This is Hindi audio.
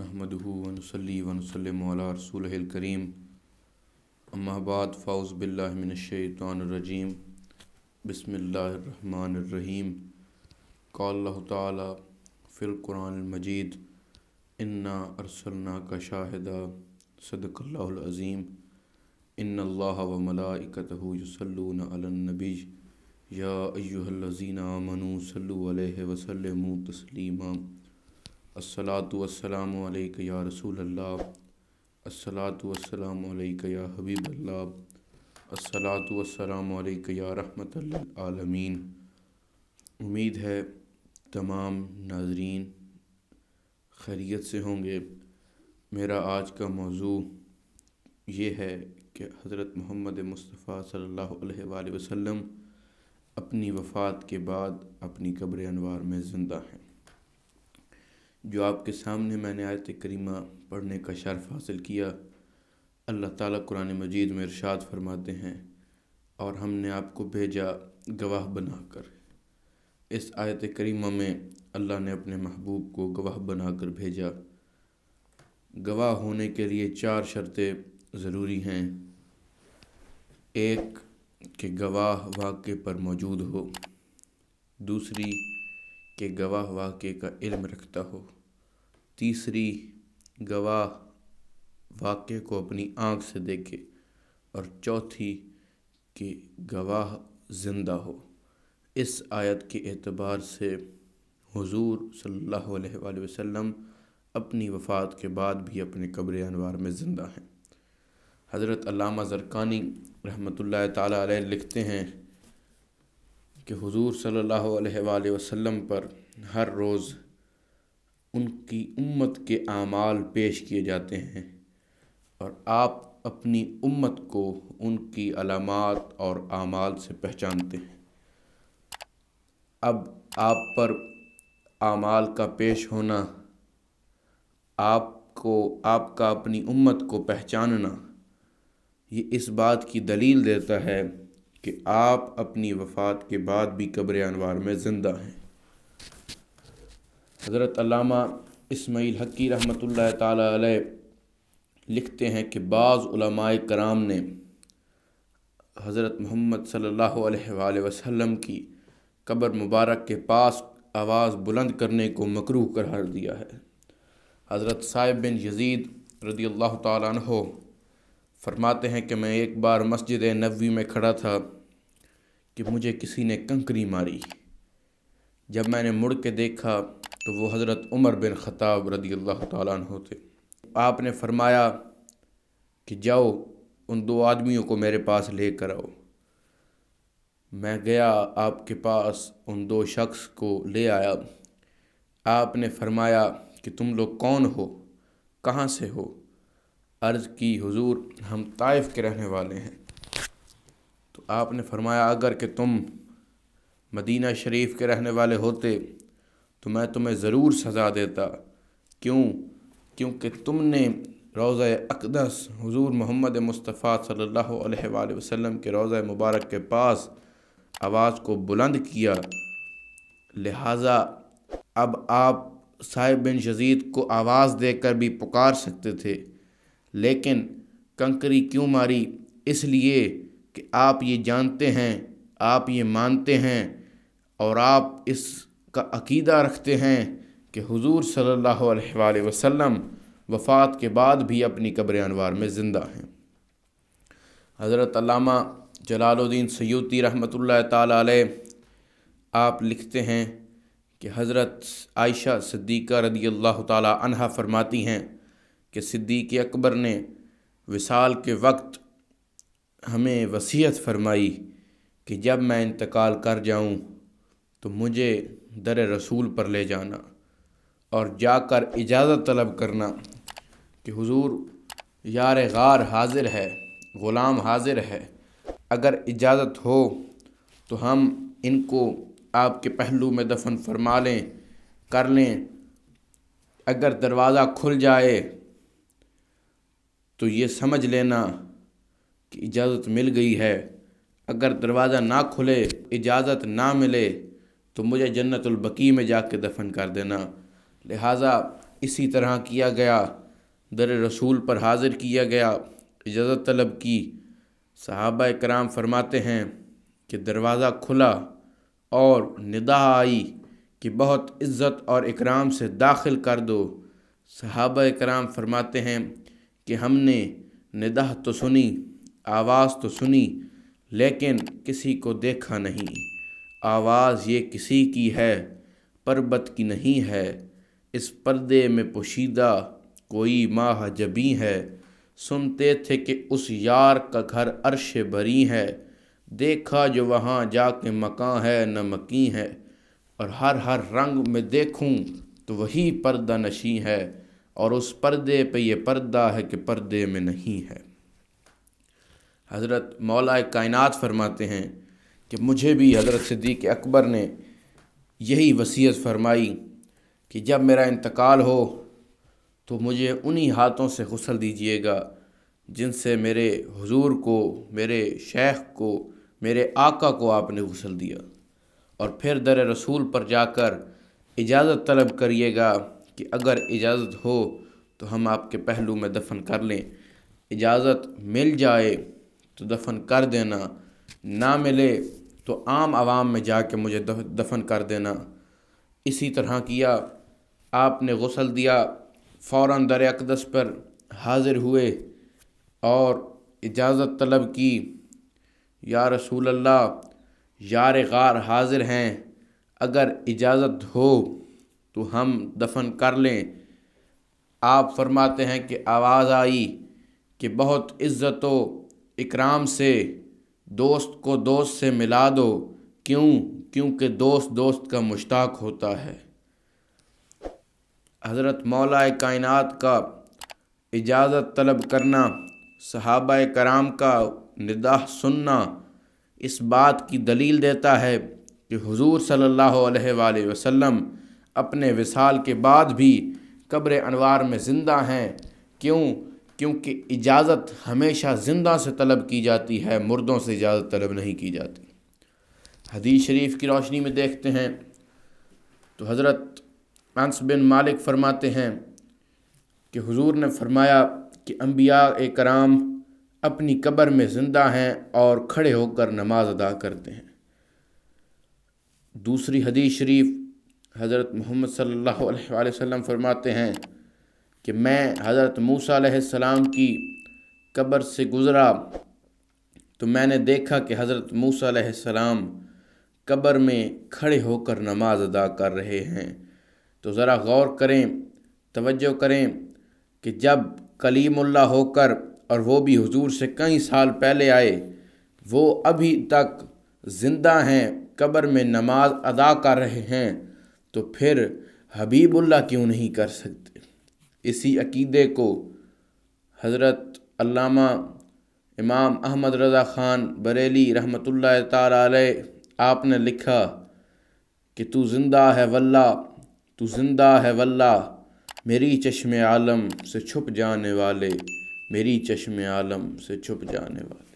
नहमद वन वनसलम रसूल करीम अम्माबाद फ़ाउज़ बिल्लामिनशैतरजीम बसमीम कल्ला तफ़िलकुरानमजीद इन्ना अरसलना का शाहिदा सदक़ल्लाज़ीम इन अल्लाह व मलाइकत यसल्लनबी या अयुहलज़ीना मनु सल्लल्लाहु अलैहि असलातम या रसूल अल्लाह असलातम या हबीब अल्लाह असलातम या रहमत आलमीन उम्मीद है तमाम नाजरीन खैरियत से होंगे मेरा आज का मौजू ये है कि हज़रत मोहम्मद मुस्तफ़ा सल्लल्लाहु अलैहि वसल्लम अपनी वफ़ात के बाद अपनी कब्र अनवार में ज़िंदा हैं जो आपके सामने मैंने आयत करीमा पढ़ने का शर्फ हासिल किया अल्लाह ताला कुरान मजीद में इरशाद फरमाते हैं और हमने आपको भेजा गवाह बनाकर इस आयत करीमा में अल्लाह ने अपने महबूब को गवाह बनाकर भेजा गवाह होने के लिए चार शर्तें ज़रूरी हैं एक कि गवाह वाक़े पर मौजूद हो दूसरी के गवाह वाक्य का इल्म रखता हो तीसरी गवाह वाक्य को अपनी आँख से देखे और चौथी के गवाह ज़िंदा हो इस आयत के एतबार से हुजूर सल्लल्लाहु अलैहि वसल्लम अपनी वफ़ात के बाद भी अपने कब्र अनवार में ज़िंदा हैं हज़रत अलामा ज़रकानी रहमतुल्लाह ताला लिखते हैं कि हुजूर सल्लल्लाहु अलैहि वसल्लम पर हर रोज़ उनकी उम्मत के आमाल पेश किए जाते हैं और आप अपनी उम्मत को उनकी अलामत और आमाल से पहचानते हैं अब आप पर आमाल का पेश होना आपको आपका अपनी उम्मत को पहचानना ये इस बात की दलील देता है कि आप अपनी वफ़ात के बाद भी कब्र अनवार में ज़िंदा हैं हज़रत अलामा इसमाईल हकी रहमत लाई लिखते हैं कि बाज़ कराम ने हज़रत मोहम्मद सल्ला वसम की कब्र मुबारक के पास आवाज़ बुलंद करने को मकरू करार दिया है हज़रत साहिब बिन यजीद रदी अल्लाह तहो फरमाते हैं कि मैं एक बार मस्जिद नबी में खड़ा था कि मुझे किसी ने कंकरी मारी जब मैंने मुड़ के देखा तो वो हज़रत उमर बिन ख़ताब रदी अल्लाह तु थे आपने फरमाया कि जाओ उन दो आदमियों को मेरे पास ले कर आओ मैं गया आपके पास उन दो शख्स को ले आया आपने फरमाया कि तुम लोग कौन हो कहाँ से हो अर्ज़ की हुजूर हम ताइफ़ के रहने वाले हैं तो आपने फरमाया अगर कि तुम मदीना शरीफ के रहने वाले होते तो मैं तुम्हें ज़रूर सज़ा देता क्यों क्योंकि तुमने रोज़ अकदस हुजूर मोहम्मद मुस्तफ़ा सल्लल्लाहु अलैहि वसल्लम के रोज़ मुबारक के पास आवाज़ को बुलंद किया लिहाजा अब आप साहिब बिन यजीद को आवाज़ देकर भी पुकार सकते थे लेकिन कंकरी क्यों मारी इसलिए कि आप ये जानते हैं आप ये मानते हैं और आप इसका अकीदा रखते हैं कि हुजूर सल्लल्लाहु अलैहि वसल्लम वफ़ात के बाद भी अपनी कब्र अनवार में ज़िंदा हैं हज़रत अल्लामा जलालुद्दीन सयूती रहमत अलैह आप लिखते हैं कि हज़रत आयशा सिद्दीक़ा रदी अल्लाह ताली फ़रमाती हैं कि सिद्दीक़ अकबर ने विसाल के वक्त हमें वसीयत फरमाई कि जब मैं इंतकाल कर जाऊं तो मुझे दर रसूल पर ले जाना और जाकर इजाज़त तलब करना कि हुजूर यार गार हाजिर है ग़ुलाम हाजिर है अगर इजाज़त हो तो हम इनको आपके पहलू में दफन फरमा लें कर लें अगर दरवाज़ा खुल जाए तो ये समझ लेना कि इजाज़त मिल गई है अगर दरवाज़ा ना खुले इजाज़त ना मिले तो मुझे जन्नतुल्बकी में जा कर दफन कर देना लिहाजा इसी तरह किया गया दर रसूल पर हाजिर किया गया इजाज़त तलब की सहाबा कराम फरमाते हैं कि दरवाज़ा खुला और निदा आई कि बहुत इज़्ज़त और इकराम से दाखिल कर दो सहाबा कराम फरमाते हैं कि हमने निदाह तो सुनी आवाज़ तो सुनी लेकिन किसी को देखा नहीं आवाज़ ये किसी की है पर्वत की नहीं है इस पर्दे में पोशीदा कोई माह जबी है सुनते थे कि उस यार का घर अरश भरी है देखा जो वहाँ जाके मकान है न मकी है और हर हर रंग में देखूं तो वही पर्दा नशी है और उस पर्दे पे ये पर्दा है कि पर्दे में नहीं है हज़रत मौला कायनात फरमाते हैं कि मुझे भी हज़रत सिद्दीक़ अकबर ने यही वसीयत फरमाई कि जब मेरा इंतकाल हो तो मुझे उन्हीं हाथों से गुसल दीजिएगा जिनसे मेरे हुजूर को मेरे शेख को मेरे आका को आपने गसल दिया और फिर दर रसूल पर जाकर इजाज़त तलब करिएगा कि अगर इजाज़त हो तो हम आपके पहलू में दफन कर लें इजाज़त मिल जाए तो दफन कर देना ना मिले तो आम आवाम में जा के मुझे दफन कर देना इसी तरह किया आपने गसल दिया फ़ौर दर अकदस पर हाज़िर हुए और इजाज़त तलब की या रसूल अल्लाह यार गार हाज़िर हैं अगर इजाज़त हो तो हम दफन कर लें आप फरमाते हैं कि आवाज़ आई कि बहुत इज़्ज़त इकराम से दोस्त को दोस्त से मिला दो क्यों क्योंकि दोस्त दोस्त का मुश्ताक होता है हज़रत मौला कायनात का इजाज़त तलब करना सहाबा कराम का निदाह सुनना इस बात की दलील देता है कि हुजूर सल्लल्लाहु अलैहि वसल्लम अपने विसाल के बाद भी कब्र अनवार में ज़िंदा हैं क्यों क्योंकि इजाज़त हमेशा ज़िंदा से तलब की जाती है मुर्दों से इजाज़त तलब नहीं की जाती हदीस शरीफ की रोशनी में देखते हैं तो हज़रत अंस बिन मालिक फ़रमाते हैं कि हुजूर ने फरमाया कि अम्बिया कराम अपनी कब्र में ज़िंदा हैं और खड़े होकर नमाज अदा करते हैं दूसरी हदीस शरीफ हज़रत मोहम्मद सल्लल्लाहु अलैहि वसल्लम फरमाते हैं कि मैं हज़रत मूसा की कब्र से गुज़रा तो मैंने देखा कि हज़रत मूसा सलाम कब्र में खड़े होकर नमाज अदा कर रहे हैं तो ज़रा गौर करें तवज्जो करें कि जब कलीमुल्ला होकर और वो भी हुजूर से कई साल पहले आए वो अभी तक ज़िंदा हैं कब्र में नमाज अदा कर रहे हैं तो फिर हबीबुल्ला क्यों नहीं कर सकते इसी अकीदे को हज़रत अल्लामा इमाम अहमद रज़ा ख़ान बरेली रहमत ताल आपने लिखा कि तू ज़िंदा है वल्ला तू ज़िंदा है वल्ला मेरी चश्म आलम से छुप जाने वाले मेरी चश्म आलम से छुप जाने वाले